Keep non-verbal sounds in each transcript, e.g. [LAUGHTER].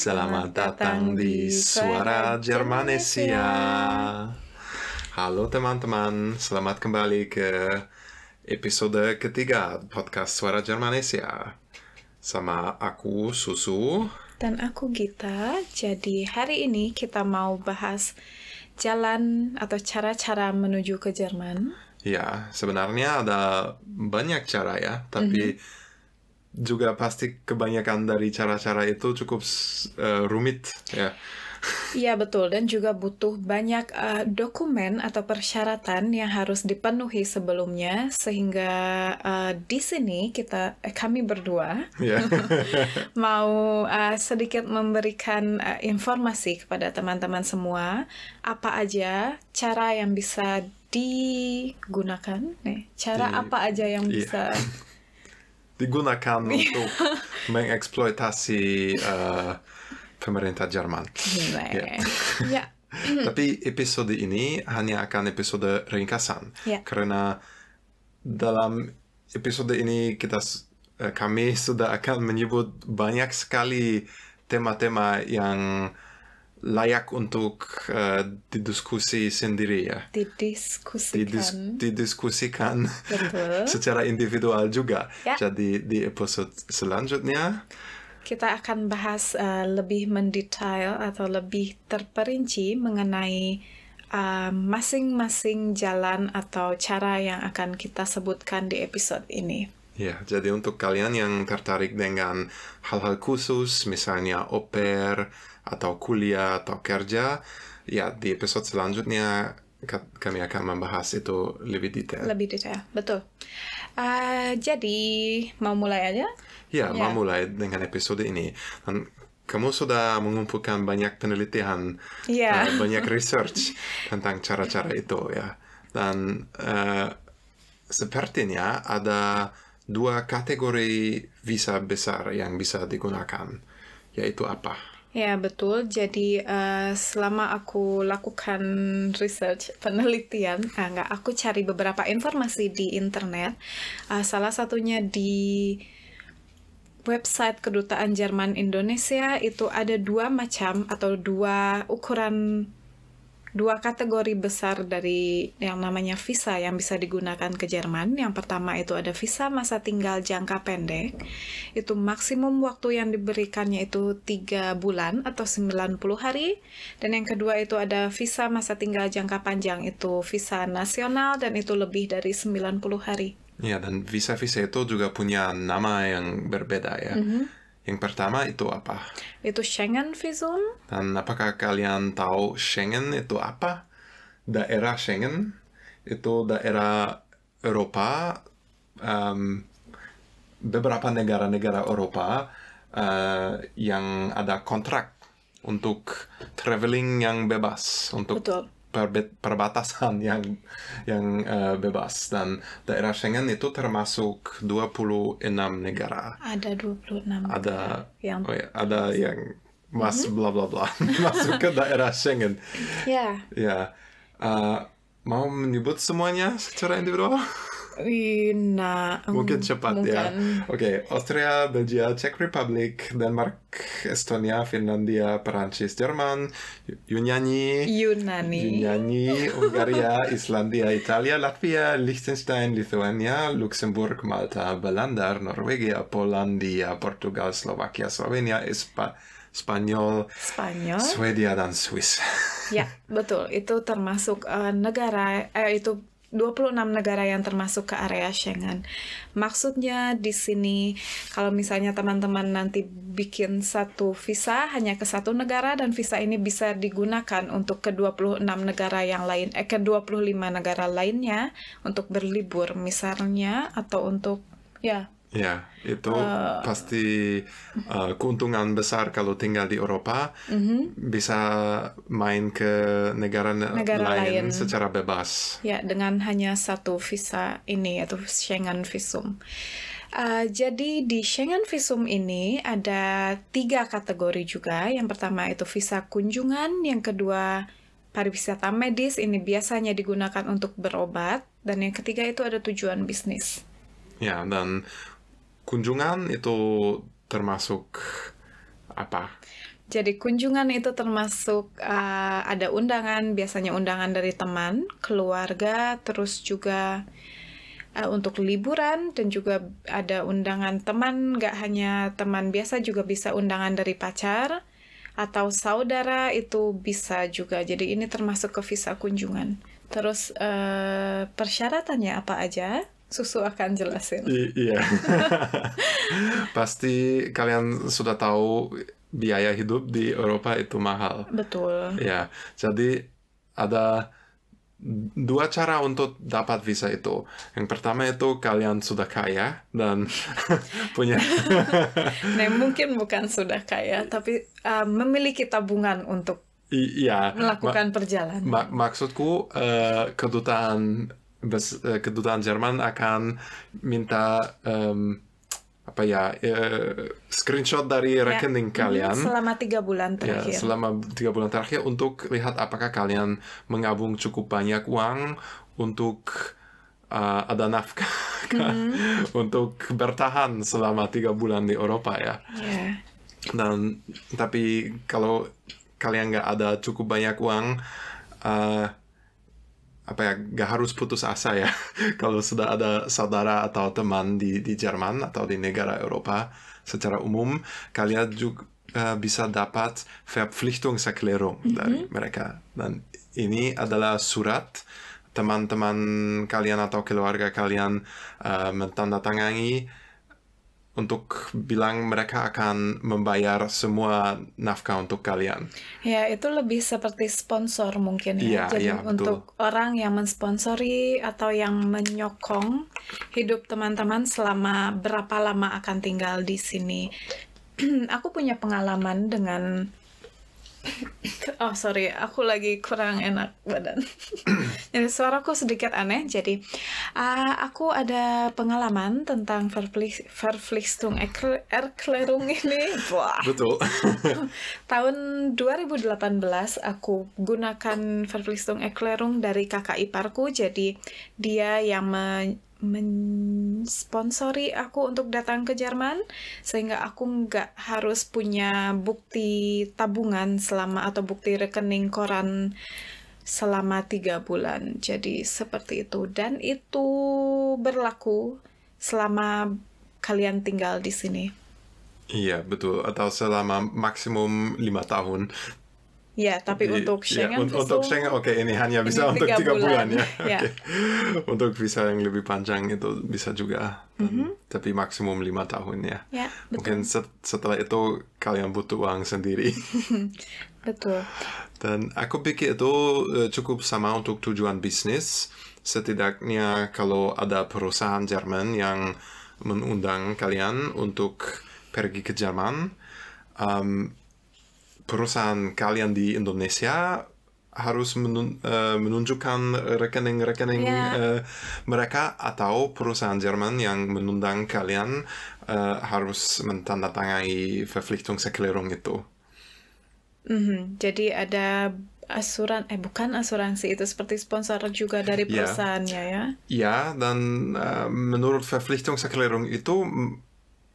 Selamat datang di Suara Germanesia. Halo teman-teman, selamat kembali ke episode ketiga podcast Suara Germanesia. Sama aku Susu dan aku Gita. Jadi hari ini kita mau bahas jalan atau cara-cara menuju ke Jerman. Ya, sebenarnya ada banyak cara ya, tapi mm -hmm juga pasti kebanyakan dari cara-cara itu cukup uh, rumit ya. Iya betul dan juga butuh banyak uh, dokumen atau persyaratan yang harus dipenuhi sebelumnya sehingga uh, di sini kita eh, kami berdua yeah. [LAUGHS] mau uh, sedikit memberikan uh, informasi kepada teman-teman semua apa aja cara yang bisa digunakan nih cara di, apa aja yang yeah. bisa [LAUGHS] digunakan [LAUGHS] untuk mengeksploitasi uh, pemerintah Jerman. Yeah. Yeah. Ya. [LAUGHS] Tapi episode ini hanya akan episode ringkasan yeah. karena dalam episode ini kita eh, kami sudah akan menyebut banyak sekali tema-tema yang layak untuk uh, didiskusi sendiri ya. Didiskusikan. Didis didiskusikan [LAUGHS] secara individual juga. Ya. Jadi di episode selanjutnya kita akan bahas uh, lebih mendetail atau lebih terperinci mengenai eh, masing-masing uh, jalan atau cara yang akan kita sebutkan di episode ini. Ya, jadi untuk kalian yang tertarik dengan hal-hal khusus, misalnya oper, atau kuliah atau kerja, ya di episode selanjutnya kami akan membahas itu lebih detail. Lebih detail, betul. Uh, jadi mau mulai aja? Ya, ya, mau mulai dengan episode ini. Dan kamu sudah mengumpulkan banyak penelitian, yeah. Ya. uh, banyak research [LAUGHS] tentang cara-cara itu ya. Dan uh, sepertinya ada dua kategori visa besar yang bisa digunakan, yaitu apa? Ya, betul. Jadi, uh, selama aku lakukan research, penelitian, uh, aku cari beberapa informasi di internet. Uh, salah satunya di website Kedutaan Jerman Indonesia itu ada dua macam atau dua ukuran dua kategori besar dari yang namanya visa yang bisa digunakan ke Jerman. Yang pertama itu ada visa masa tinggal jangka pendek. Itu maksimum waktu yang diberikannya itu tiga bulan atau 90 hari. Dan yang kedua itu ada visa masa tinggal jangka panjang. Itu visa nasional dan itu lebih dari 90 hari. Ya, dan visa-visa itu juga punya nama yang berbeda ya. Mm -hmm yang pertama itu apa? Itu Schengen Visum. Dan apakah kalian tahu Schengen itu apa? Daerah Schengen itu daerah Eropa, um, beberapa negara-negara Eropa uh, yang ada kontrak untuk traveling yang bebas untuk Betul perbatasan [LAUGHS] yang, yang uh, bebas dan daerah Schengen itu termasuk 26 negara. Ada 26 negara. Ada yang oh ya, ada yang mas mm-hmm. bla bla bla [LAUGHS] masuk ke daerah Schengen. Ya. Yeah. Ya. Yeah. Uh, mau menyebut semuanya secara individual? Nah, mungkin cepat ya. mungkin. ya. Oke, okay. Austria, Belgia, Czech Republic, Denmark, Estonia, Finlandia, Perancis, Jerman, Yunani, Yunani, Yunani, Hungaria, [LAUGHS] Islandia, Italia, Latvia, Liechtenstein, Lithuania, Luxemburg, Malta, Belanda, Norwegia, Polandia, Portugal, Slovakia, Slovenia, España. Spanyol, Spanyol, Swedia dan Swiss. Ya, betul. Itu termasuk uh, negara eh itu 26 negara yang termasuk ke area Schengen. Maksudnya di sini kalau misalnya teman-teman nanti bikin satu visa hanya ke satu negara dan visa ini bisa digunakan untuk ke 26 negara yang lain eh ke 25 negara lainnya untuk berlibur misalnya atau untuk ya Ya, itu uh, pasti uh, keuntungan besar kalau tinggal di Eropa, uh mhm. -huh. bisa main ke negara, negara lain, lain secara bebas. Ya, dengan hanya satu visa ini yaitu Schengen visum. Uh, jadi di Schengen visum ini ada tiga kategori juga. Yang pertama itu visa kunjungan, yang kedua pariwisata medis ini biasanya digunakan untuk berobat, dan yang ketiga itu ada tujuan bisnis. Ya, dan kunjungan itu termasuk apa? Jadi kunjungan itu termasuk uh, ada undangan, biasanya undangan dari teman, keluarga, terus juga uh, untuk liburan dan juga ada undangan teman, nggak hanya teman biasa juga bisa undangan dari pacar atau saudara itu bisa juga. Jadi ini termasuk ke visa kunjungan. Terus uh, persyaratannya apa aja? Susu akan jelasin. I iya. [LAUGHS] Pasti kalian sudah tahu biaya hidup di Eropa itu mahal. Betul. Ya, jadi ada dua cara untuk dapat visa itu. Yang pertama itu kalian sudah kaya dan [LAUGHS] punya. [LAUGHS] nah, mungkin bukan sudah kaya, tapi uh, memiliki tabungan untuk I iya, melakukan ma perjalanan. Ma maksudku uh, kedutaan bez uh, kedutaan Jerman akan minta um, apa ya uh, screenshot dari ya. rekening mhm, kalian selama tiga bulan ya, terakhir ya, selama tiga bulan terakhir untuk lihat apakah kalian mengabung cukup banyak uang untuk uh, ada nafkah mm-hmm. [LAUGHS] untuk bertahan selama tiga bulan di Eropa ya yeah. dan tapi kalau kalian nggak ada cukup banyak uang uh, apa ya gak harus putus asa ya [LAUGHS] kalau sudah ada saudara atau teman di di Jerman atau di negara Eropa secara umum kalian juga uh, bisa dapat Verpflichtungserklärung mm -hmm. dari mereka dan ini adalah surat teman-teman kalian atau keluarga kalian uh, eh, mentandatangani untuk bilang mereka akan membayar semua nafkah untuk kalian. Ya, itu lebih seperti sponsor mungkin ya. ya Jadi ya, untuk betul. orang yang mensponsori atau yang menyokong hidup teman-teman selama berapa lama akan tinggal di sini. [CLEARS THROAT] Aku punya pengalaman dengan [LAUGHS] Oh sorry, aku lagi kurang enak badan. [COUGHS] jadi suaraku sedikit aneh. Jadi uh, aku ada pengalaman tentang verflixtung Erklärung ini. [LAUGHS] Wah. Betul. [LAUGHS] Tahun 2018 aku gunakan verflixtung Erklärung dari kakak iparku. Jadi dia yang mensponsori aku untuk datang ke Jerman sehingga aku nggak harus punya bukti tabungan selama atau bukti rekening koran selama tiga bulan jadi seperti itu dan itu berlaku selama kalian tinggal di sini. Iya betul atau selama maksimum lima tahun Ya, tapi Jadi, untuk ya, Schengen ya, untuk, untuk Schengen oke okay, ini hanya bisa ini untuk tiga bulan, bulan ya. [LAUGHS] ya. Okay. untuk visa yang lebih panjang itu bisa juga, mm -hmm. Mhm. tapi maksimum lima tahun ya. ya betul. Mungkin setelah itu kalian butuh uang sendiri. [LAUGHS] betul. Dan aku pikir itu eh, cukup sama untuk tujuan bisnis. Setidaknya kalau ada perusahaan Jerman yang mengundang kalian untuk pergi ke Jerman. Um, perusahaan kalian di Indonesia harus menun, uh, menunjukkan rekening-rekening yeah. Iya. uh, mereka atau perusahaan Jerman yang menundang kalian uh, harus verpflichtung sekelerung itu. Mm-hmm. Jadi ada asuran eh bukan asuransi itu seperti sponsor juga dari iya. perusahaannya yeah. ya. Ya, yeah, dan uh, menurut sekelerung itu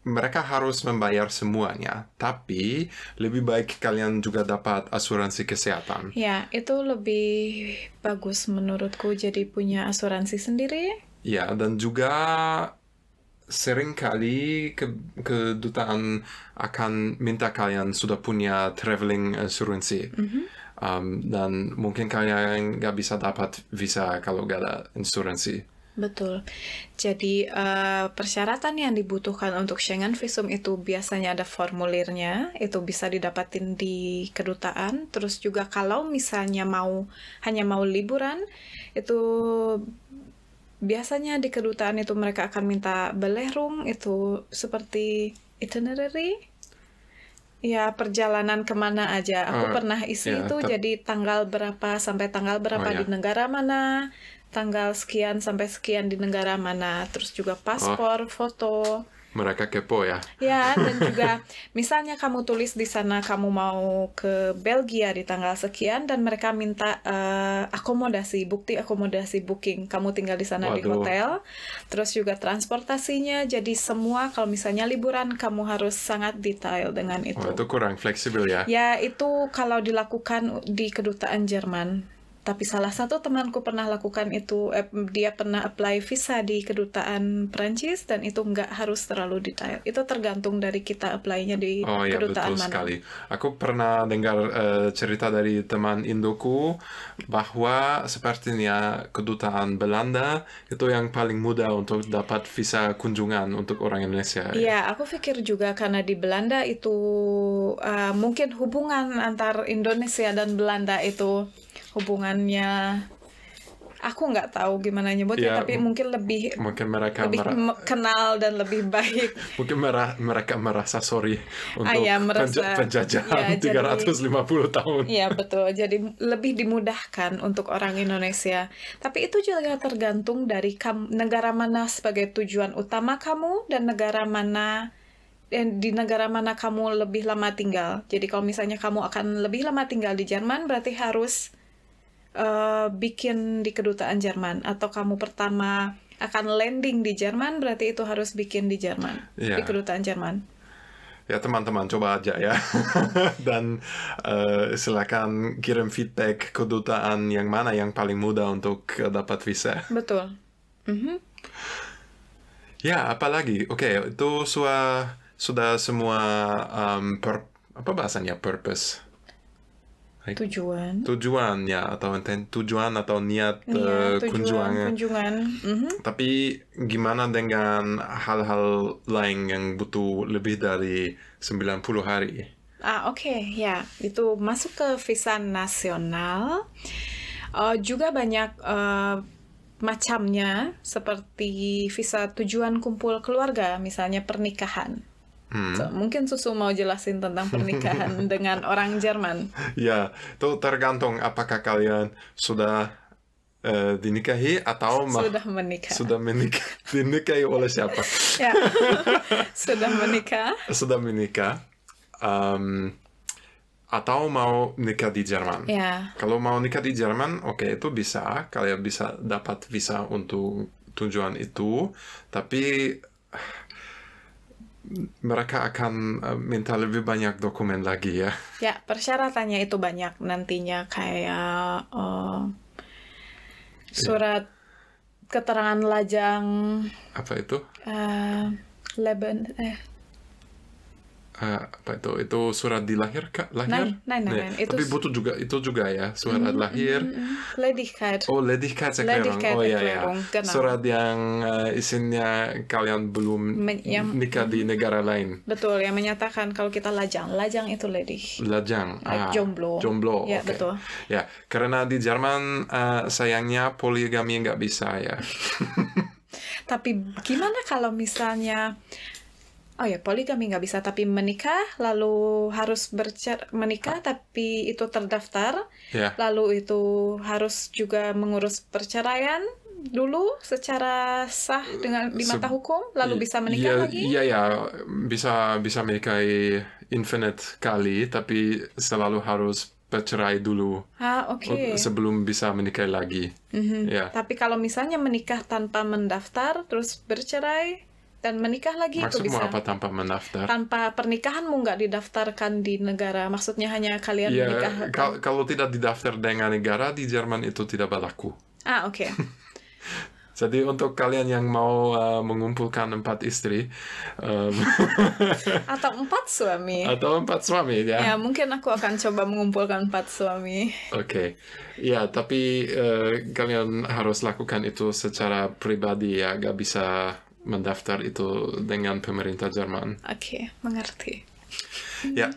mereka harus membayar semuanya, tapi lebih baik kalian juga dapat asuransi kesehatan. Ya, itu lebih bagus menurutku jadi punya asuransi sendiri. Ya, dan juga seringkali ke kedutaan akan minta kalian sudah punya traveling asuransi. Mm -hmm. um, dan mungkin kalian nggak bisa dapat visa kalau nggak ada asuransi. Betul. Jadi uh, persyaratan yang dibutuhkan untuk Schengen visum itu biasanya ada formulirnya, itu bisa didapatin di kedutaan. Terus juga kalau misalnya mau hanya mau liburan, itu biasanya di kedutaan itu mereka akan minta belerung itu seperti itinerary ya perjalanan kemana aja. Aku uh, pernah isi yeah, itu jadi tanggal berapa sampai tanggal berapa oh, di ya. negara mana, tanggal sekian sampai sekian di negara mana, terus juga paspor, oh. foto. Mereka kepo ya. Ya, dan [LAUGHS] juga misalnya kamu tulis di sana kamu mau ke Belgia di tanggal sekian dan mereka minta uh, akomodasi, bukti akomodasi booking. Kamu tinggal di sana Waduh. di hotel. Terus juga transportasinya. Jadi semua kalau misalnya liburan kamu harus sangat detail dengan itu. Oh, itu kurang fleksibel ya. Ya, itu kalau dilakukan di kedutaan Jerman. Tapi salah satu temanku pernah lakukan itu, eh, dia pernah apply visa di kedutaan Perancis dan itu nggak harus terlalu detail. Itu tergantung dari kita apply-nya di oh, ya, kedutaan betul mana. sekali. Aku pernah dengar uh, cerita dari teman Indoku bahwa sepertinya kedutaan Belanda itu yang paling mudah untuk dapat visa kunjungan untuk orang Indonesia. Ya. Iya, ya. aku pikir juga karena di Belanda itu uh, mungkin hubungan antar Indonesia dan Belanda itu hubungannya aku nggak tahu gimana nyebutnya ya, tapi mungkin lebih mungkin mereka lebih kenal dan lebih baik [LAUGHS] mungkin merah, mereka merasa sorry ah, untuk ah, ya, merasa, penjajahan ya, 350 jadi, tahun ya betul jadi lebih dimudahkan untuk orang Indonesia tapi itu juga tergantung dari kam negara mana sebagai tujuan utama kamu dan negara mana dan di negara mana kamu lebih lama tinggal. Jadi kalau misalnya kamu akan lebih lama tinggal di Jerman berarti harus Eh, bikin di kedutaan Jerman atau kamu pertama akan landing di Jerman berarti itu harus bikin di Jerman yeah. di iya. kedutaan Jerman ya teman-teman coba aja ya [LAUGHS] dan uh, silakan kirim feedback kedutaan yang mana yang paling mudah untuk dapat visa betul mm -hmm. ya apalagi oke okay, itu sudah sudah semua um, per, apa bahasanya purpose Hai. tujuan tujuan ya atau intent tujuan atau niat iya, eh, ya, uh, kunjungan kunjungan mm-hmm. tapi gimana dengan hal-hal lain yang butuh lebih dari 90 hari ah oke okay. ya itu masuk ke visa nasional uh, juga banyak uh, macamnya seperti visa tujuan kumpul keluarga misalnya pernikahan Hmm. So, mungkin Susu mau jelasin tentang pernikahan [LAUGHS] dengan orang Jerman. Ya, itu tergantung apakah kalian sudah uh, dinikahi atau [LAUGHS] ya. [LAUGHS] sudah menikah. Sudah menikah. dinikahi oleh siapa? ya. sudah menikah. Sudah menikah. Um, atau mau nikah di Jerman. Ya. Kalau mau nikah di Jerman, oke okay, itu bisa. Kalian bisa dapat visa untuk tujuan itu, tapi mereka akan eh, minta lebih banyak dokumen lagi ya. Ya, persyaratannya itu banyak nantinya kayak uh, surat yeah. keterangan lajang. Apa itu? Uh, leben eh, eh uh, apa itu itu surat dilahirkan, lahir kak lahir nein nein nein, nein. Itu tapi butuh juga itu juga ya surat mm, lahir mm, mm, Ledigkeit oh Ledigkeitserklärung Ledigkeit oh ya ya genau. surat yang uh, isinya kalian belum Men yang, nikah di negara lain [LAUGHS] betul yang menyatakan kalau kita lajang lajang itu ledig lajang ah, jomblo jomblo ya okay. betul ya karena di Jerman uh, sayangnya poligami nggak bisa ya [LAUGHS] tapi gimana kalau misalnya oh ya poligami nggak bisa tapi menikah lalu harus bercer menikah tapi itu terdaftar yeah. lalu itu harus juga mengurus perceraian dulu secara sah dengan di mata hukum lalu bisa menikah yeah, lagi iya ya bisa bisa menikahi infinite kali tapi selalu harus bercerai dulu ah, okay. sebelum bisa menikah lagi mm -hmm. yeah. tapi kalau misalnya menikah tanpa mendaftar terus bercerai dan menikah lagi Maksudmu itu bisa apa tanpa mendaftar tanpa pernikahanmu nggak didaftarkan di negara maksudnya hanya kalian ya, menikah kal kalau tidak didaftar dengan negara di Jerman itu tidak berlaku ah oke okay. [LAUGHS] Jadi untuk kalian yang mau uh, mengumpulkan empat istri um, [LAUGHS] atau empat suami atau empat suami ya. Ya mungkin aku akan coba mengumpulkan empat suami. Oke, okay. ya tapi uh, kalian harus lakukan itu secara pribadi ya, gak bisa mendaftar itu dengan pemerintah Jerman. Oke, okay, mengerti. ya,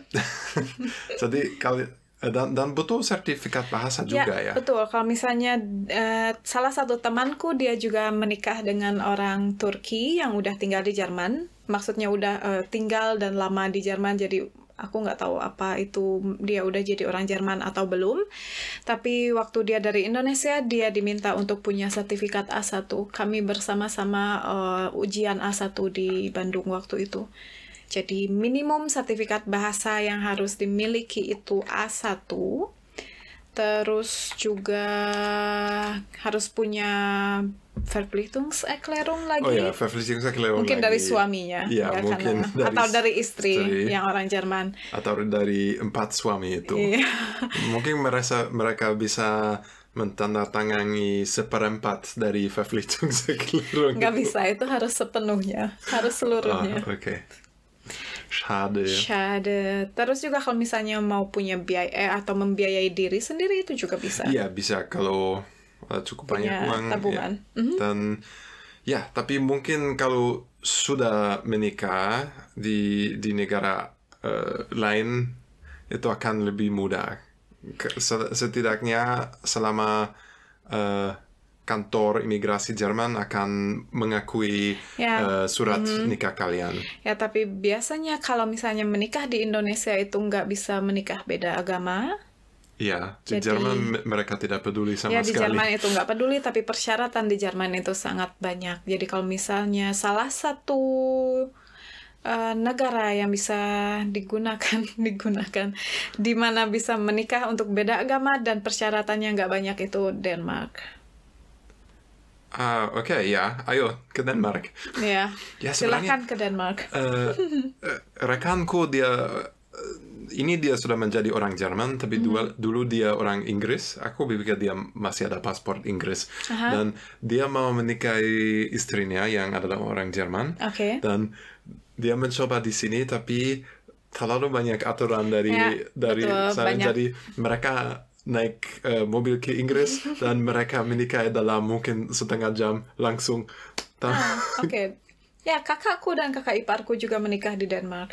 [LAUGHS] jadi kalau eh, dan dan butuh sertifikat bahasa ya, juga ya. Betul. Kalau misalnya uh, salah satu temanku dia juga menikah dengan orang Turki yang udah tinggal di Jerman, maksudnya udah uh, tinggal dan lama di Jerman jadi aku nggak tahu apa itu dia udah jadi orang Jerman atau belum. Tapi waktu dia dari Indonesia, dia diminta untuk punya sertifikat A1. Kami bersama-sama uh, ujian A1 di Bandung waktu itu. Jadi minimum sertifikat bahasa yang harus dimiliki itu A1 terus juga harus punya Verpflichtungserklärung lagi. Oh ya, Verpflichtungserklärung Mungkin lagi. dari suaminya. Ya, ya mungkin karena, dari, atau dari istri, istri yang orang Jerman. Atau dari empat suami itu. Iya. mungkin merasa mereka bisa mentandatangani seperempat dari Verpflichtungserklärung. Nggak bisa, itu harus sepenuhnya, harus seluruhnya. Oh, Oke. Okay shade, ya. Terus juga kalau misalnya mau punya biaya eh, atau membiayai diri sendiri itu juga bisa. Iya, bisa kalau eh, cukup punya banyak uang ya. tabungan. Ya. Mm-hmm. Dan ya, tapi mungkin kalau sudah menikah di di negara uh, lain itu akan lebih mudah. Setidaknya selama uh, kantor imigrasi Jerman akan mengakui ya. uh, surat mm-hmm. nikah kalian. Ya, tapi biasanya kalau misalnya menikah di Indonesia itu nggak bisa menikah beda agama. Iya, di Jadi, Jerman mereka tidak peduli sama ya, sekali. Ya, di Jerman itu nggak peduli, tapi persyaratan di Jerman itu sangat banyak. Jadi kalau misalnya salah satu uh, negara yang bisa digunakan [LAUGHS] digunakan di mana bisa menikah untuk beda agama dan persyaratannya nggak banyak itu Denmark. Ah, oke okay, ya. Ayo ke Denmark. Iya. [LAUGHS] ya, Silahkan ke Denmark. uh, rekanku dia eh, ini dia sudah menjadi orang Jerman, tapi mm. dua, dulu dia orang Inggris. Aku pikir dia masih ada paspor Inggris. -huh. Dan dia mau menikahi istrinya yang adalah orang Jerman. Okay. Dan dia mencoba di sini, tapi terlalu banyak aturan dari ya, dari betul, Jadi mereka naik uh, mobil ke Inggris [LAUGHS] dan mereka menikah dalam mungkin setengah jam langsung. Ah, Oke. Okay. [LAUGHS] Ya, kakakku dan kakak iparku juga menikah di Denmark.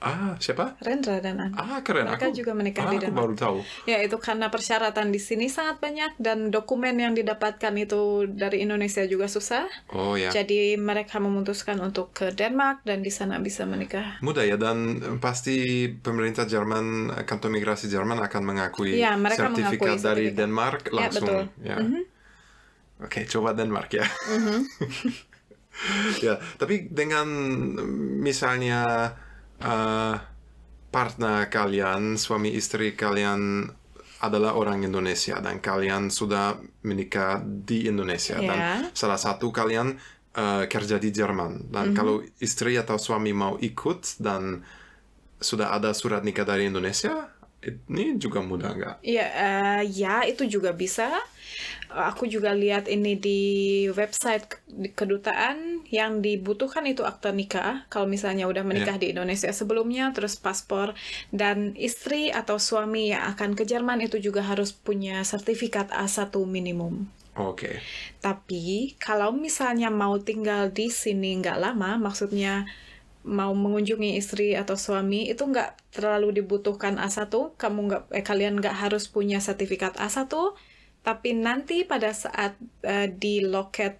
Ah, siapa? Rendra dan Angga. Ah, keren. Mereka aku, juga menikah ah, di Denmark. Aku baru tahu. Ya, itu karena persyaratan di sini sangat banyak dan dokumen yang didapatkan itu dari Indonesia juga susah. Oh ya. Jadi mereka memutuskan untuk ke Denmark dan di sana bisa menikah. Mudah ya dan pasti pemerintah Jerman, kantor migrasi Jerman akan mengakui ya, mereka sertifikat mengakui dari sertifikat. Denmark ya, langsung. Ya, betul. Ya. Mm -hmm. Oke, coba Denmark ya. Mm -hmm. [LAUGHS] ya, tapi dengan misalnya uh, partner kalian, suami istri kalian adalah orang Indonesia dan kalian sudah menikah di Indonesia yeah. dan iya. salah satu kalian uh, e, kerja di Jerman dan mm -hmm. kalau istri atau suami mau ikut dan sudah ada surat nikah dari Indonesia ini juga mudah nggak? Iya, uh, ya itu juga bisa. Aku juga lihat ini di website kedutaan yang dibutuhkan itu akta nikah. Kalau misalnya udah menikah yeah. di Indonesia sebelumnya, terus paspor dan istri atau suami yang akan ke Jerman itu juga harus punya sertifikat A1 minimum. Oke. Okay. Tapi kalau misalnya mau tinggal di sini nggak lama, maksudnya mau mengunjungi istri atau suami itu nggak terlalu dibutuhkan A1, kamu nggak eh, kalian nggak harus punya sertifikat A1, tapi nanti pada saat uh, di loket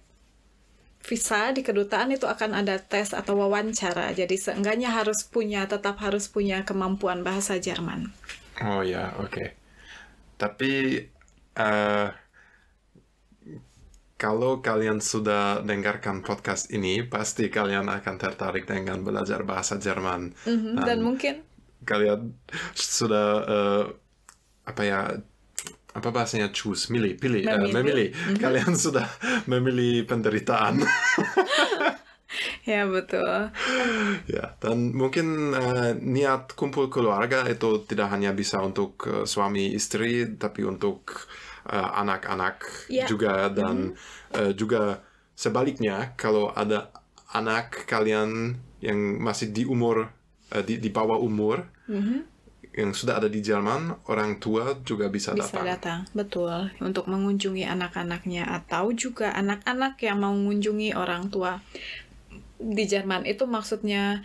visa di kedutaan itu akan ada tes atau wawancara. Jadi seenggaknya harus punya tetap harus punya kemampuan bahasa Jerman. Oh ya, oke. Okay. Tapi uh, kalau kalian sudah dengarkan podcast ini, pasti kalian akan tertarik dengan belajar bahasa Jerman. Mm -hmm, dan, dan mungkin kalian sudah uh, apa ya apa bahasanya choose milih pilih eh, memilih, uh, memilih. Mm -hmm. kalian [LAUGHS] sudah memilih penderitaan [LAUGHS] ya betul ya dan mungkin uh, niat kumpul keluarga itu tidak hanya bisa untuk uh, suami istri tapi untuk Eh, anak-anak yeah. juga dan mm-hmm. juga sebaliknya kalau ada anak kalian yang masih di umur eh, di, di bawah umur mm-hmm yang sudah ada di Jerman, orang tua juga bisa, bisa datang. datang, betul. Untuk mengunjungi anak-anaknya atau juga anak-anak yang mau mengunjungi orang tua di Jerman itu maksudnya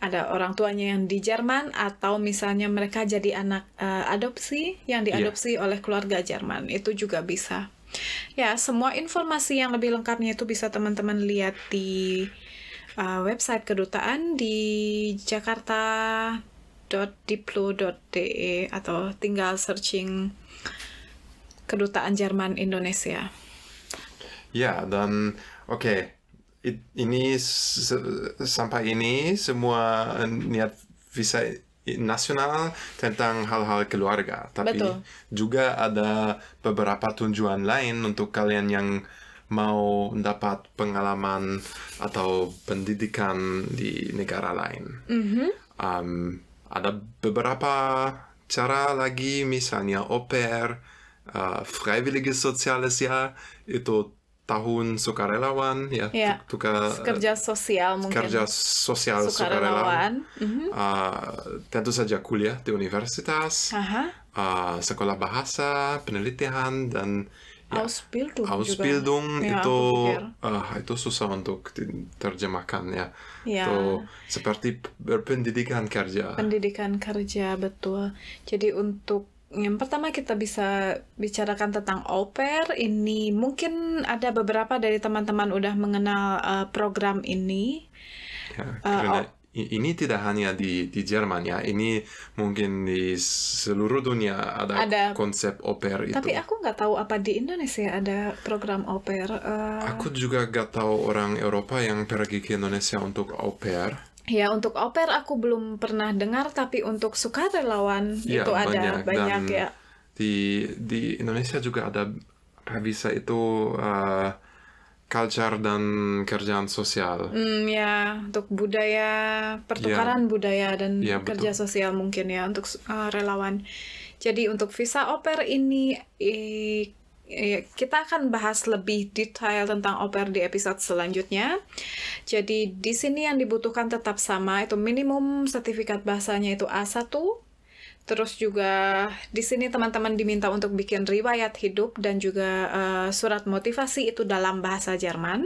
ada orang tuanya yang di Jerman atau misalnya mereka jadi anak uh, adopsi yang iya. diadopsi yeah. oleh keluarga Jerman itu juga bisa. Ya, semua informasi yang lebih lengkapnya itu bisa teman-teman lihat di uh, website kedutaan di jakarta.diplo.de atau tinggal searching kedutaan Jerman Indonesia. Ya, yeah, dan oke. Okay ini sampai ini semua niat visa nasional tentang hal-hal keluarga, tapi Betul. juga ada beberapa tujuan lain untuk kalian yang mau mendapat pengalaman atau pendidikan di negara lain. Mm -hmm. um, ada beberapa cara lagi, misalnya oper, uh, freiwilliges soziales Jahr, itu tahun sukarelawan ya, ya. Tuka, kerja eh, sosial mungkin kerja sosial sukarelawan, sukarelawan. uh, tentu saja kuliah di universitas uh-huh. Uh, sekolah bahasa penelitian dan ya, Ausbildung, Ausbildung juga. Ya, itu ya, uh, itu susah untuk diterjemahkan ya. ya. Itu seperti pendidikan kerja. Pendidikan kerja betul. Jadi untuk yang pertama kita bisa bicarakan tentang au pair ini mungkin ada beberapa dari teman-teman udah mengenal uh, program ini ya, uh, uh, ini tidak hanya di di Jerman ya ini mungkin di seluruh dunia ada, ada konsep au pair itu tapi aku nggak tahu apa di Indonesia ada program au pair uh... aku juga nggak tahu orang Eropa yang pergi ke Indonesia untuk au pair Ya untuk oper aku belum pernah dengar tapi untuk sukarelawan ya, itu ada banyak, Dan ya. Di di Indonesia juga ada eh, bisa itu uh, culture dan kerjaan sosial. Mm, ya, untuk budaya pertukaran ya. budaya dan ya, kerja betul. sosial mungkin ya untuk uh, relawan. Jadi untuk visa oper ini eh, Iya, kita akan bahas lebih detail tentang Oper di episode selanjutnya. Jadi di sini yang dibutuhkan tetap sama itu minimum sertifikat bahasanya itu A1. Terus juga di sini teman-teman diminta untuk bikin riwayat hidup dan juga uh, surat motivasi itu dalam bahasa Jerman.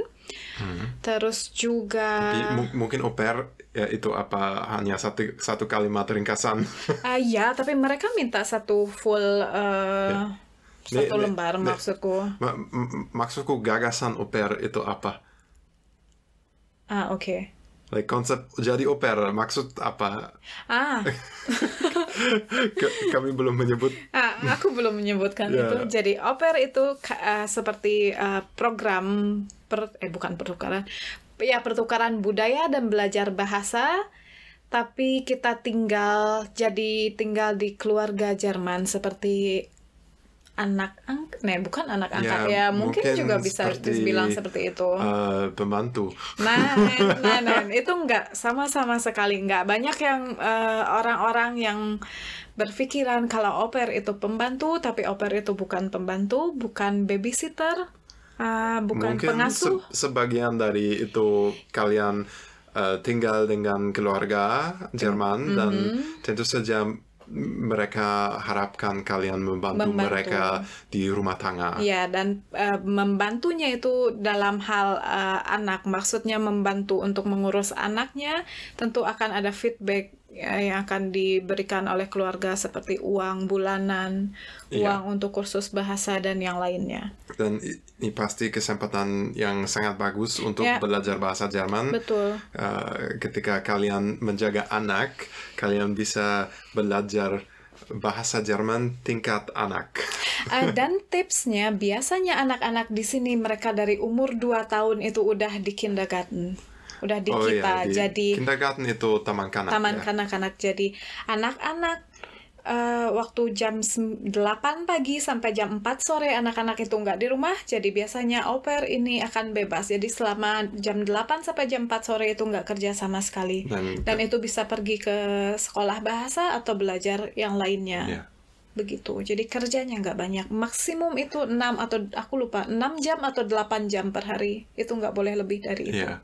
Hmm. Terus juga Jadi, mungkin Oper ya itu apa hanya satu satu kalimat ringkasan? uh, ya, tapi mereka minta satu full uh, eh, yeah satu lembar maksudku. Ma, maksudku gagasan oper itu apa? Ah, oke. Okay. Like konsep jadi oper maksud apa? Ah. [LAUGHS] Kami belum menyebut. Ah, aku belum menyebutkan yeah. itu. Jadi oper itu uh, seperti uh, program per eh bukan pertukaran. Ya, pertukaran budaya dan belajar bahasa tapi kita tinggal jadi tinggal di keluarga Jerman seperti anak angkat, nah bukan anak angkat ya, ya mungkin, mungkin juga bisa seperti, dibilang seperti itu. Uh, pembantu. Nah, nah, nah, [LAUGHS] nah, nah itu enggak sama-sama sekali enggak banyak yang eh, orang-orang uh, yang berpikiran kalau oper itu pembantu, tapi oper itu bukan pembantu, bukan babysitter, uh, bukan mungkin pengasuh. Se sebagian dari itu kalian uh, tinggal dengan keluarga Jerman mm -hmm. dan tentu saja mereka harapkan kalian membantu, membantu. mereka di rumah tangga. Iya, dan uh, membantunya itu dalam hal uh, anak, maksudnya membantu untuk mengurus anaknya, tentu akan ada feedback ya, yang akan diberikan oleh keluarga seperti uang bulanan, iya. uang untuk kursus bahasa dan yang lainnya. Dan ini pasti kesempatan yang sangat bagus untuk ya. belajar bahasa Jerman. Betul. Uh, ketika kalian menjaga anak, kalian bisa belajar bahasa Jerman tingkat anak. Uh, dan [LAUGHS] tipsnya biasanya anak-anak di sini mereka dari umur 2 tahun itu udah di kindergarten udah di oh, iya, kita iya, di jadi kindergarten itu taman kanak taman ya? kanak-kanak jadi anak-anak uh, waktu jam 8 pagi sampai jam 4 sore anak-anak itu nggak di rumah jadi biasanya oper ini akan bebas jadi selama jam 8 sampai jam 4 sore itu nggak kerja sama sekali dan, dan itu bisa pergi ke sekolah bahasa atau belajar yang lainnya yeah. begitu jadi kerjanya nggak banyak maksimum itu enam atau aku lupa enam jam atau delapan jam per hari itu nggak boleh lebih dari itu yeah.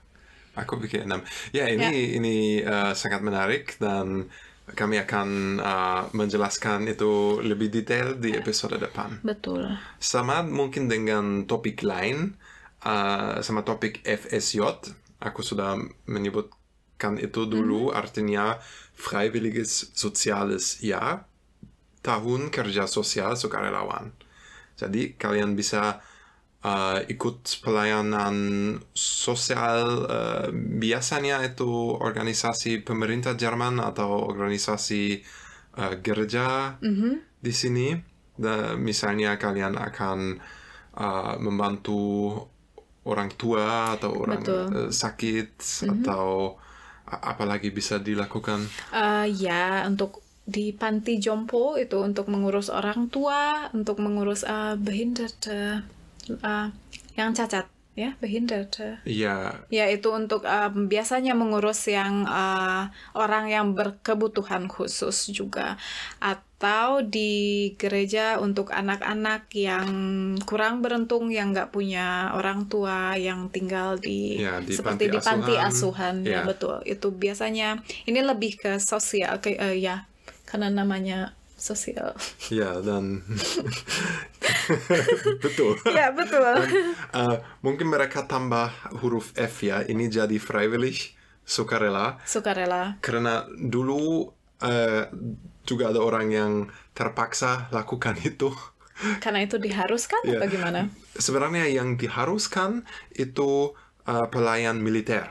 Aku pikir enam. Ya ini ya. ini uh, sangat menarik dan kami akan uh, menjelaskan itu lebih detail di episode depan. Betul. Sama mungkin dengan topik lain, uh, sama topik FSJ, aku sudah menyebutkan itu dulu, hmm. artinya freiwilliges soziales Jahr, tahun kerja sosial sukarelawan. Jadi kalian bisa Eh, ikut pelayanan sosial eh, biasanya itu organisasi pemerintah Jerman atau organisasi eh, gereja mm-hmm. di sini. Da, misalnya kalian akan uh, membantu orang tua atau orang Betul. sakit mm-hmm. atau apalagi bisa dilakukan? Uh, ya untuk di panti jompo itu untuk mengurus orang tua, untuk mengurus uh, behinderte uh, yang cacat ya behindert iya. ya itu untuk um, biasanya mengurus yang uh, orang yang berkebutuhan khusus juga atau di gereja untuk anak-anak yang kurang beruntung yang nggak punya orang tua yang tinggal di, ya, di seperti panti di panti asuhan, asuhan ya. ya betul itu biasanya ini lebih ke sosial ke uh, ya karena namanya sosial. Ya dan betul. Ya betul. uh, mungkin mereka tambah huruf F ya. Ini jadi freiwillig, sukarela. Sukarela. Karena dulu uh, juga ada orang yang terpaksa lakukan itu. Karena itu diharuskan yeah. atau gimana? Sebenarnya yang diharuskan itu uh, pelayan militer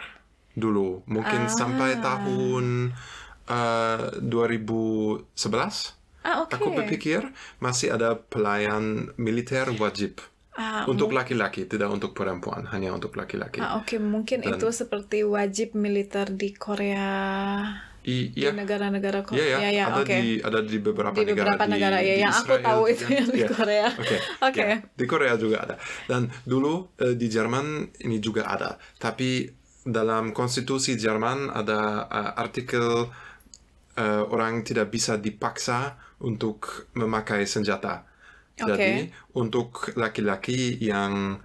dulu. Mungkin ah. sampai tahun uh, 2011 Okay. Aku berpikir masih ada pelayan militer wajib. Uh, untuk laki-laki, tidak untuk perempuan, hanya untuk laki-laki. Uh, Oke, okay. mungkin Dan, itu seperti wajib militer di Korea. I, iya. di negara-negara Korea. Iya, yeah, ya, iya, iya, ada okay. di ada di beberapa, di beberapa negara, di, ya, di yang Israel, aku tahu itu yang di yeah. Korea. Oke. Okay. Iya. okay. Yeah. Di Korea juga ada. Dan dulu uh, di Jerman ini juga ada, tapi dalam konstitusi Jerman ada uh, artikel uh, orang tidak bisa dipaksa untuk memakai senjata. Okay. Jadi untuk laki-laki yang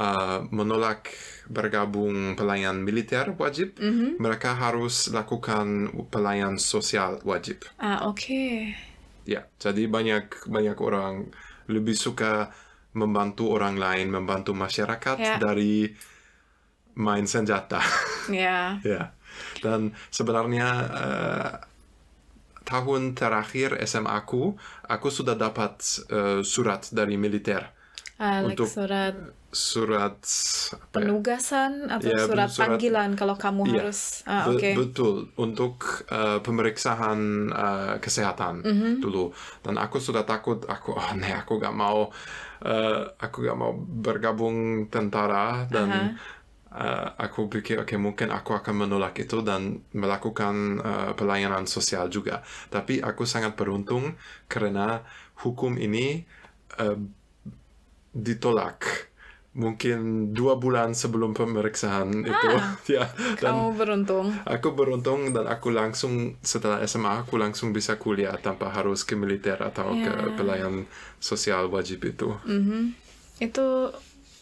uh, menolak bergabung pelayan militer wajib, mm -hmm. mereka harus lakukan pelayan sosial wajib. Ah oke. Okay. Ya, jadi banyak banyak orang lebih suka membantu orang lain, membantu masyarakat yeah. dari main senjata. Ya. Yeah. [LAUGHS] ya. Dan sebenarnya uh, tahun terakhir SMA aku, aku sudah dapat uh, surat dari militer. Ah, untuk surat surat ya? penugasan ya? atau ya, surat, surat panggilan kalau kamu ya, harus ah, be betul untuk uh, pemeriksaan uh, kesehatan mm -hmm. dulu dan aku sudah takut aku oh ne aku gak mau uh, aku gak mau bergabung tentara dan uh -huh Eh, aku pikir oke mungkin aku akan menolak itu dan melakukan uh, eh, pelayanan sosial juga. Tapi aku sangat beruntung karena hukum ini uh, ditolak mungkin dua bulan sebelum pemeriksaan ah, itu [LAUGHS] ya dan kamu beruntung aku beruntung dan aku langsung setelah SMA aku langsung bisa kuliah tanpa harus ke militer atau yeah. ke ya. pelayan sosial wajib itu mm -hmm. itu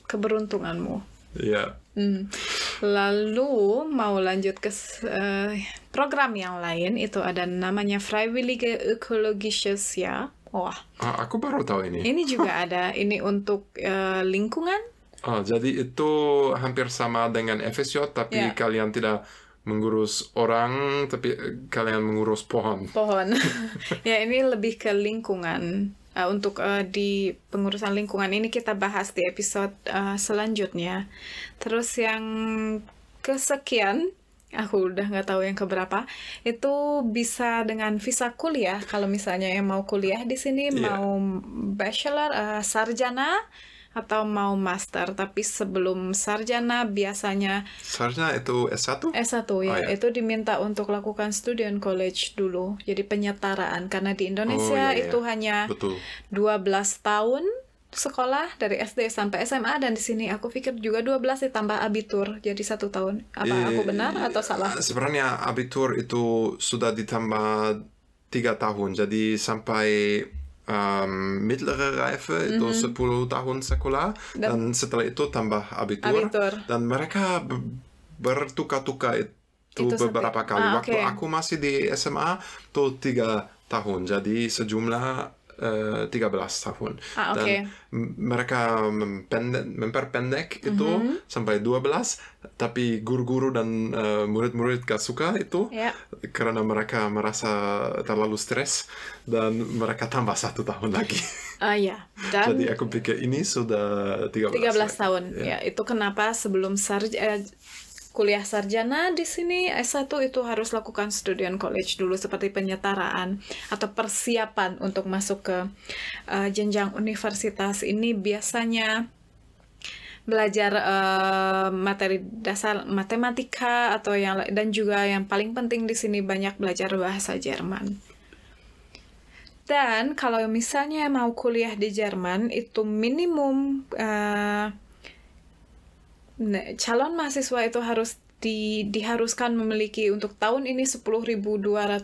keberuntunganmu ya yeah. Hmm. Lalu mau lanjut ke uh, program yang lain itu ada namanya Freiwillige Ökologische ya Wah. Ah, aku baru tahu ini. Ini juga [LAUGHS] ada. Ini untuk uh, lingkungan. Oh, jadi itu hampir sama dengan FSJ tapi yeah. kalian tidak mengurus orang tapi kalian mengurus pohon. Pohon. [LAUGHS] [LAUGHS] ya, ini lebih ke lingkungan uh, untuk uh, di pengurusan lingkungan ini kita bahas di episode uh, selanjutnya. Terus yang kesekian aku udah nggak tahu yang keberapa itu bisa dengan visa kuliah kalau misalnya yang mau kuliah di sini yeah. mau bachelor uh, sarjana atau mau master. Tapi sebelum sarjana biasanya sarjana itu S1? S1 ya. Oh, ya. Itu diminta untuk lakukan student college dulu. Jadi penyetaraan karena di Indonesia oh, ya, ya. itu hanya Betul. 12 tahun sekolah dari SD sampai SMA dan di sini aku pikir juga 12 ditambah abitur jadi satu tahun apa e, aku benar atau salah eh, sebenarnya abitur itu sudah ditambah tiga tahun jadi sampai um, mittlere Reife mm -hmm. itu 10 tahun sekolah dan, setelah itu tambah abitur, abitur. dan mereka bertukar-tukar itu, beberapa kali ah, waktu aku masih di SMA tuh tiga tahun jadi sejumlah Eh, tiga belas tahun. Ah, okay. Dan mereka memperpendek itu mm-hmm. sampai 12, tapi guru-guru dan murid eh, murid-murid gak suka itu yeah. karena mereka merasa terlalu stres dan mereka tambah satu tahun lagi. Ah uh, ya. Jadi aku pikir ini sudah tiga belas tahun. Ya, ya, itu kenapa sebelum sarjana eh, kuliah sarjana di sini S1 itu harus lakukan student college dulu seperti penyetaraan atau persiapan untuk masuk ke uh, jenjang universitas ini biasanya belajar uh, materi dasar matematika atau yang dan juga yang paling penting di sini banyak belajar bahasa Jerman. Dan kalau misalnya mau kuliah di Jerman itu minimum uh, calon mahasiswa itu harus di, diharuskan memiliki untuk tahun ini 10.200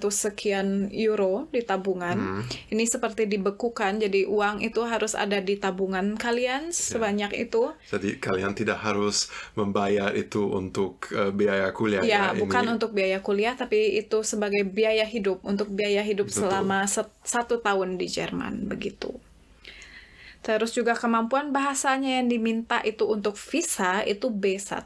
sekian euro di tabungan. Hmm. Ini seperti dibekukan, jadi uang itu harus ada di tabungan kalian ya. sebanyak ya. itu. Jadi kalian tidak harus membayar itu untuk uh, biaya kuliah. Ya, ya bukan ini. untuk biaya kuliah, tapi itu sebagai biaya hidup untuk biaya hidup Betul. selama set, satu tahun di Jerman begitu. Terus juga kemampuan bahasanya yang diminta itu untuk visa itu B1.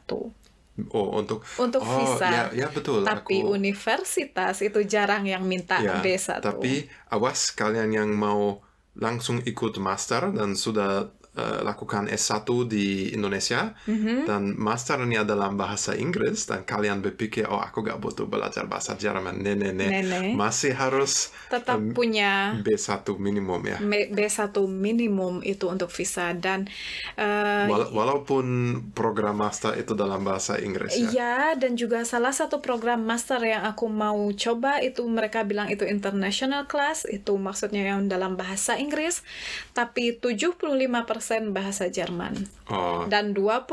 Oh, untuk untuk oh, visa. Ya, ya betul. Tapi aku, universitas itu jarang yang minta ya, B1. Tapi awas kalian yang mau langsung ikut master dan sudah Eh, lakukan S1 di Indonesia mm-hmm. dan masternya dalam bahasa Inggris dan kalian berpikir oh aku gak butuh belajar bahasa Jerman nenek nenek masih harus tetap um, punya B1 minimum ya B1 minimum itu untuk visa dan uh, Wala- walaupun program master itu dalam bahasa Inggris ya. ya dan juga salah satu program master yang aku mau coba itu mereka bilang itu international class itu maksudnya yang dalam bahasa Inggris tapi 75% bahasa Jerman. Oh. Dan 25%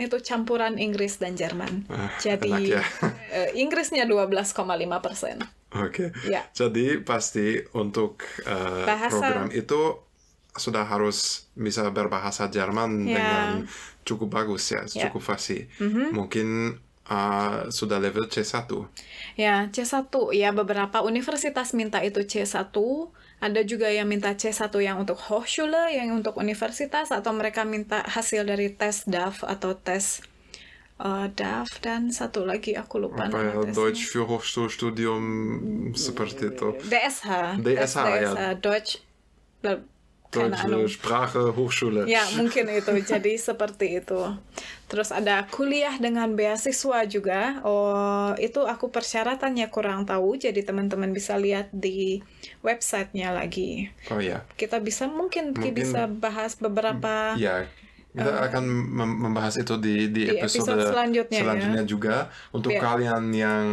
itu campuran Inggris dan Jerman. Ah, Jadi ya. [LAUGHS] Eh, Inggrisnya 12,5%. Oke. Okay. Ya. Jadi pasti untuk uh, bahasa, program itu sudah harus bisa berbahasa Jerman ya. dengan cukup bagus ya, ya. cukup fasih. Mm -hmm. Mungkin Uh, sudah level C1. Ya, C1. Ya, beberapa universitas minta itu C1, ada juga yang minta C1 yang untuk Hochschule, yang untuk universitas, atau mereka minta hasil dari tes DAF atau tes uh, eh, DAF, dan satu lagi aku lupa Apa ya, Deutsch für Hochschulstudium iya, iya, seperti iya, itu. DSH. DSH, DSH ya. DSH, Deutsch Deutsche Sprache Hochschule. Ya, mungkin itu. Jadi [LAUGHS] seperti itu. Terus ada kuliah dengan beasiswa juga. Oh, itu aku persyaratannya kurang tahu. Jadi teman-teman bisa lihat di websitenya lagi. Oh ya. Kita bisa mungkin, mungkin bisa bahas beberapa. Ya. Kita uh, akan membahas itu di di, di episode, episode selanjutnya, ya. selanjutnya ya? juga. Untuk ya. kalian yang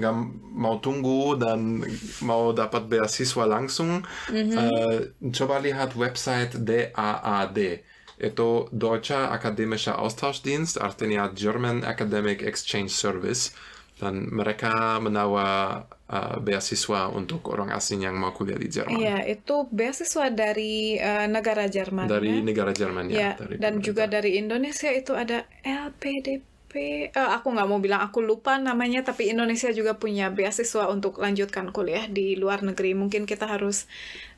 nggak mau tunggu dan mau dapat beasiswa langsung, mm-hmm. uh, coba lihat website DAAD. Itu Deutsche Akademischer Austauschdienst, artinya German Academic Exchange Service. Dan mereka menawar uh, eh, beasiswa untuk orang asing yang mau kuliah di Jerman. Iya, itu beasiswa dari uh, negara Jerman. Dari ya? negara Jerman ya. ya dari dan pemerintah. juga dari Indonesia itu ada LPDP tapi uh, aku nggak mau bilang aku lupa namanya tapi Indonesia juga punya beasiswa untuk lanjutkan kuliah di luar negeri mungkin kita harus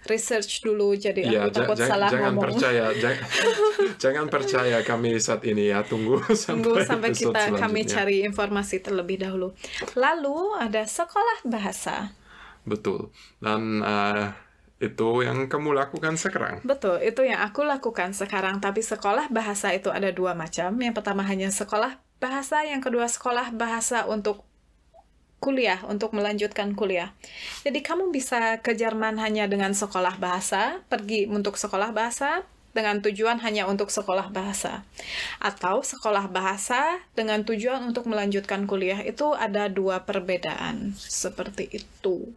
research dulu jadi ya, aku takut salah jangan ngomong percaya [LAUGHS] jangan, jangan percaya kami saat ini ya tunggu [LAUGHS] sampai tunggu sampai kita kami cari informasi terlebih dahulu lalu ada sekolah bahasa betul dan uh, itu yang kamu lakukan sekarang. Betul, itu yang aku lakukan sekarang. Tapi sekolah bahasa itu ada dua macam. Yang pertama hanya sekolah bahasa, yang kedua sekolah bahasa untuk kuliah, untuk melanjutkan kuliah. Jadi kamu bisa ke Jerman hanya dengan sekolah bahasa, pergi untuk sekolah bahasa, dengan tujuan hanya untuk sekolah bahasa. Atau sekolah bahasa dengan tujuan untuk melanjutkan kuliah itu ada dua perbedaan, seperti itu.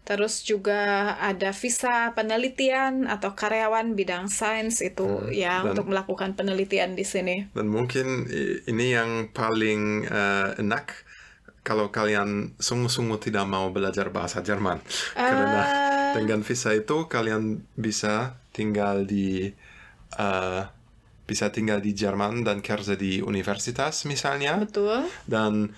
Terus juga ada visa penelitian atau karyawan bidang sains itu hmm, ya dan, untuk melakukan penelitian di sini. Dan mungkin ini yang paling uh, enak kalau kalian sungguh-sungguh tidak mau belajar bahasa Jerman uh, karena dengan visa itu kalian bisa tinggal di uh, bisa tinggal di Jerman dan kerja di universitas misalnya. Betul. Dan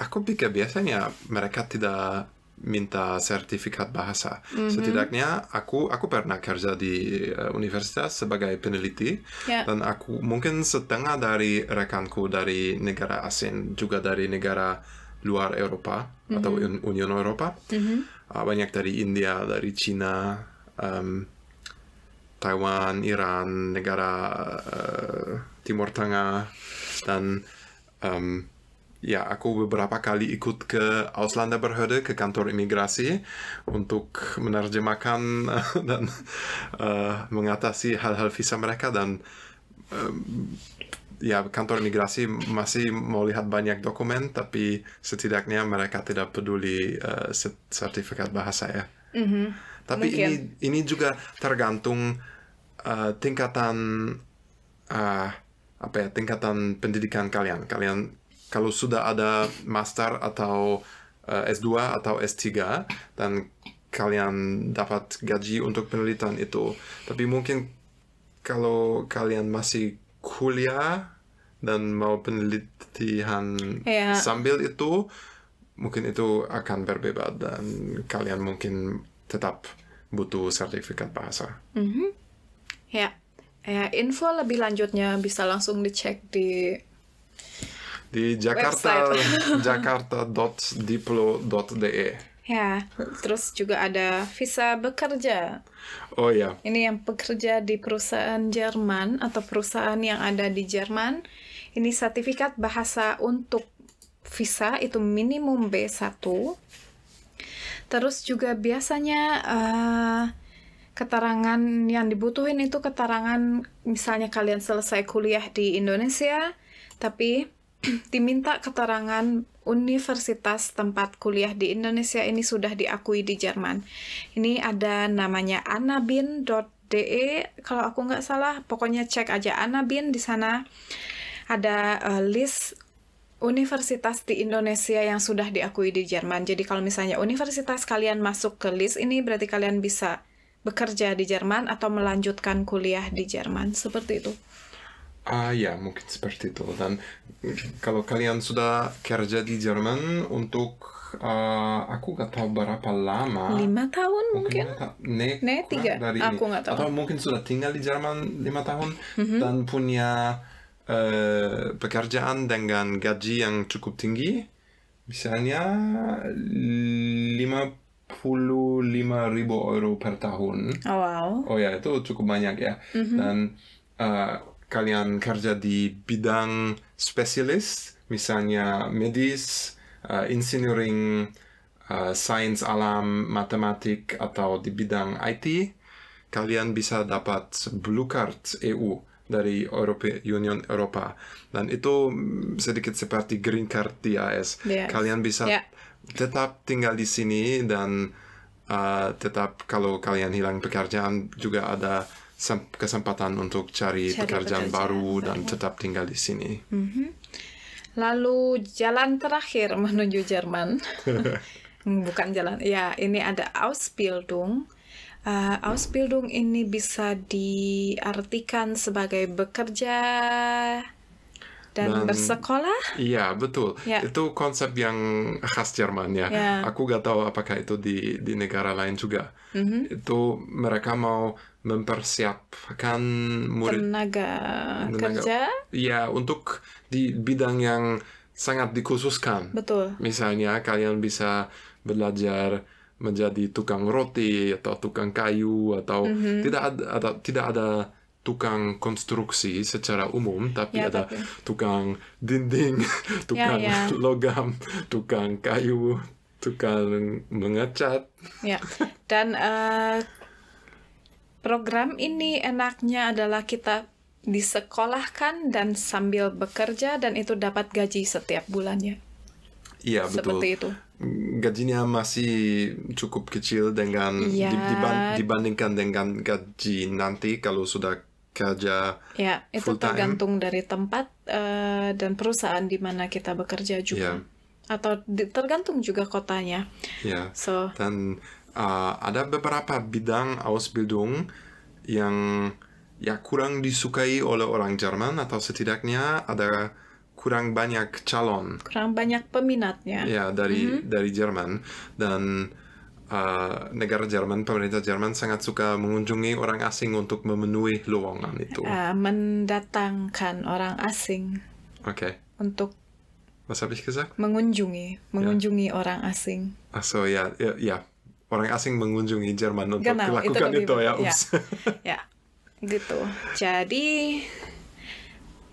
aku pikir biasanya mereka tidak minta sertifikat bahasa. Mm-hmm. Setidaknya aku aku pernah kerja di uh, universitas sebagai peneliti yeah. dan aku mungkin setengah dari rekanku dari negara asing juga dari negara luar Eropa mm-hmm. atau mhm. Un- Union Eropa. Mm-hmm. Uh, banyak dari India, dari China um, Taiwan, Iran, negara uh, Timur Tengah dan um, ya aku beberapa kali ikut ke Berhode, ke kantor imigrasi untuk menerjemahkan [LAUGHS] dan uh, mengatasi hal-hal visa mereka dan uh, ya kantor imigrasi masih mau lihat banyak dokumen tapi setidaknya mereka tidak peduli uh, sertifikat bahasa ya. Mm -hmm. Tapi ini ini juga tergantung uh, tingkatan uh, apa ya tingkatan pendidikan kalian. Kalian kalau sudah ada master atau uh, eh, S2 atau S3 dan kalian dapat gaji untuk penelitian itu. Tapi mungkin kalau kalian masih kuliah dan mau penelitian yeah. sambil itu mungkin itu akan berbeda dan kalian mungkin tetap butuh sertifikat bahasa. Mm -hmm. Ya, yeah. ya info lebih lanjutnya bisa langsung dicek di di Jakarta [LAUGHS] jakarta.diplo.de. Ya, terus juga ada visa bekerja. Oh ya. Ini yang bekerja di perusahaan Jerman atau perusahaan yang ada di Jerman. Ini sertifikat bahasa untuk visa itu minimum B1. Terus juga biasanya uh, keterangan yang dibutuhin itu keterangan misalnya kalian selesai kuliah di Indonesia tapi [CLEARS THROAT] diminta keterangan universitas tempat kuliah di Indonesia ini sudah diakui di Jerman. Ini ada namanya anabin.de kalau aku nggak salah, pokoknya cek aja anabin di sana. Ada uh, list universitas di Indonesia yang sudah diakui di Jerman. Jadi kalau misalnya universitas kalian masuk ke list ini berarti kalian bisa bekerja di Jerman atau melanjutkan kuliah di Jerman seperti itu. Ah ya, mungkin seperti itu. Dan kalau kalian sudah kerja di Jerman untuk uh, aku nggak tahu berapa lama. Lima tahun mungkin? mungkin? Ne, ne tiga. Dari aku nggak tahu. Atau mungkin sudah tinggal di Jerman lima tahun mm-hmm. dan punya uh, pekerjaan dengan gaji yang cukup tinggi, misalnya lima puluh lima ribu euro per tahun. Oh, wow. Oh ya itu cukup banyak ya. Mm-hmm. Dan uh, kalian kerja di bidang spesialis, misalnya medis, uh, engineering, uh, eh, sains alam, matematik, atau di bidang IT, kalian bisa dapat blue card EU dari Europe, Union Eropa. Dan itu mm, sedikit seperti green card di AS. Yes. Kalian bisa yeah. tetap tinggal di sini dan uh, tetap kalau kalian hilang pekerjaan juga ada kesempatan untuk cari, cari pekerjaan, pekerjaan baru, dan tetap tinggal di sini. Mm -hmm. Lalu jalan terakhir menuju Jerman, [LAUGHS] mm, bukan jalan. Ya, ini ada Ausbildung. Uh, Ausbildung ini bisa diartikan sebagai bekerja dan, dan bersekolah. Iya betul. Ya. Itu konsep yang khas Jerman ya. ya. Aku gak tahu apakah itu di di negara lain juga. Mm-hmm. Itu mereka mau mempersiapkan murid tenaga, tenaga kerja. Iya untuk di bidang yang sangat dikhususkan. Betul. Misalnya kalian bisa belajar menjadi tukang roti atau tukang kayu atau mm-hmm. tidak ada, ada tidak ada tukang konstruksi secara umum, tapi ya, ada tapi... tukang dinding, [LAUGHS] tukang ya, ya. logam, tukang kayu, tukang mengecat. Ya. Dan uh, program ini enaknya adalah kita disekolahkan dan sambil bekerja dan itu dapat gaji setiap bulannya. Iya betul. Seperti itu. Gajinya masih cukup kecil dengan ya. dibandingkan dengan gaji nanti kalau sudah kerja ya itu full tergantung dari tempat uh, dan perusahaan di mana kita bekerja juga ya. atau di, tergantung juga kotanya ya so dan uh, ada beberapa bidang Ausbildung yang ya kurang disukai oleh orang Jerman atau setidaknya ada kurang banyak calon kurang banyak peminatnya ya dari mm -hmm. dari Jerman dan uh, negara Jerman, pemerintah Jerman sangat suka mengunjungi orang asing untuk memenuhi lowongan itu. Uh, mendatangkan orang asing. Oke. Okay. Untuk. Was habe ich gesagt? Mengunjungi, ya. mengunjungi yeah. orang asing. Ah, so, ya, ya, Yeah. Orang asing mengunjungi Jerman untuk genau, melakukan itu, itu ya, ups. Ya, ya, gitu. Jadi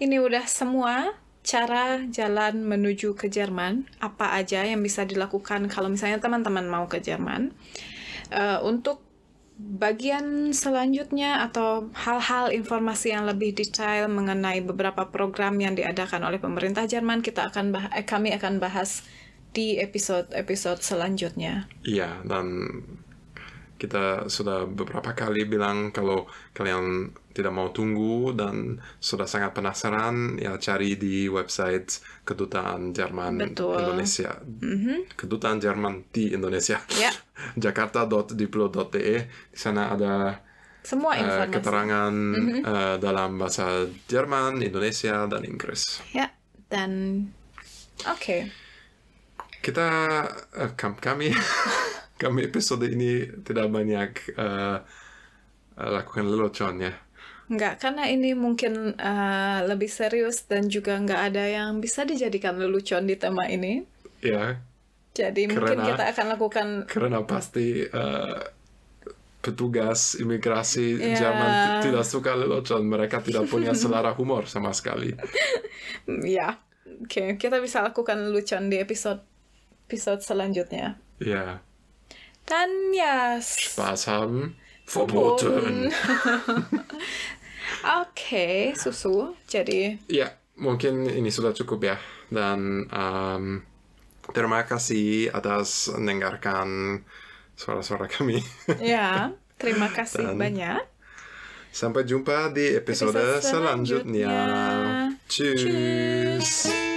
ini udah semua cara jalan menuju ke Jerman, apa aja yang bisa dilakukan kalau misalnya teman-teman mau ke Jerman. Uh, untuk bagian selanjutnya atau hal-hal informasi yang lebih detail mengenai beberapa program yang diadakan oleh pemerintah Jerman, kita akan eh, kami akan bahas di episode-episode selanjutnya. Iya, dan kita sudah beberapa kali bilang kalau kalian tidak mau tunggu dan sudah sangat penasaran ya cari di website kedutaan Jerman Betul. Indonesia mm-hmm. kedutaan Jerman di Indonesia yeah. [LAUGHS] jakarta.diplo.de di sana ada semua Uh, keterangan mm-hmm. uh, dalam bahasa Jerman, Indonesia, dan Inggris. Ya, dan oke. Okay. Kita uh, kami [LAUGHS] kami episode ini tidak banyak uh, lakukan leluconnya. Enggak, karena ini mungkin uh, lebih serius dan juga nggak ada yang bisa dijadikan lelucon di tema ini. Ya. Jadi karena, mungkin kita akan lakukan. Karena pasti uh, petugas imigrasi yeah. Ya. zaman tidak suka lelucon, mereka tidak punya [LAUGHS] selera humor sama sekali. [LAUGHS] ya, oke, okay. kita bisa lakukan lelucon di episode episode selanjutnya. Ya. Yeah. Dann ja. Spaß haben. Verboten. Oke, [LAUGHS] okay, susu. Jadi. Ya, mungkin ini sudah cukup ya. Dan um, ähm, terima kasih atas mendengarkan suara-suara kami. ya, [LAUGHS] terima kasih Dan banyak. Sampai jumpa di episode, episode selanjutnya. selanjutnya. Cheers. Cheers.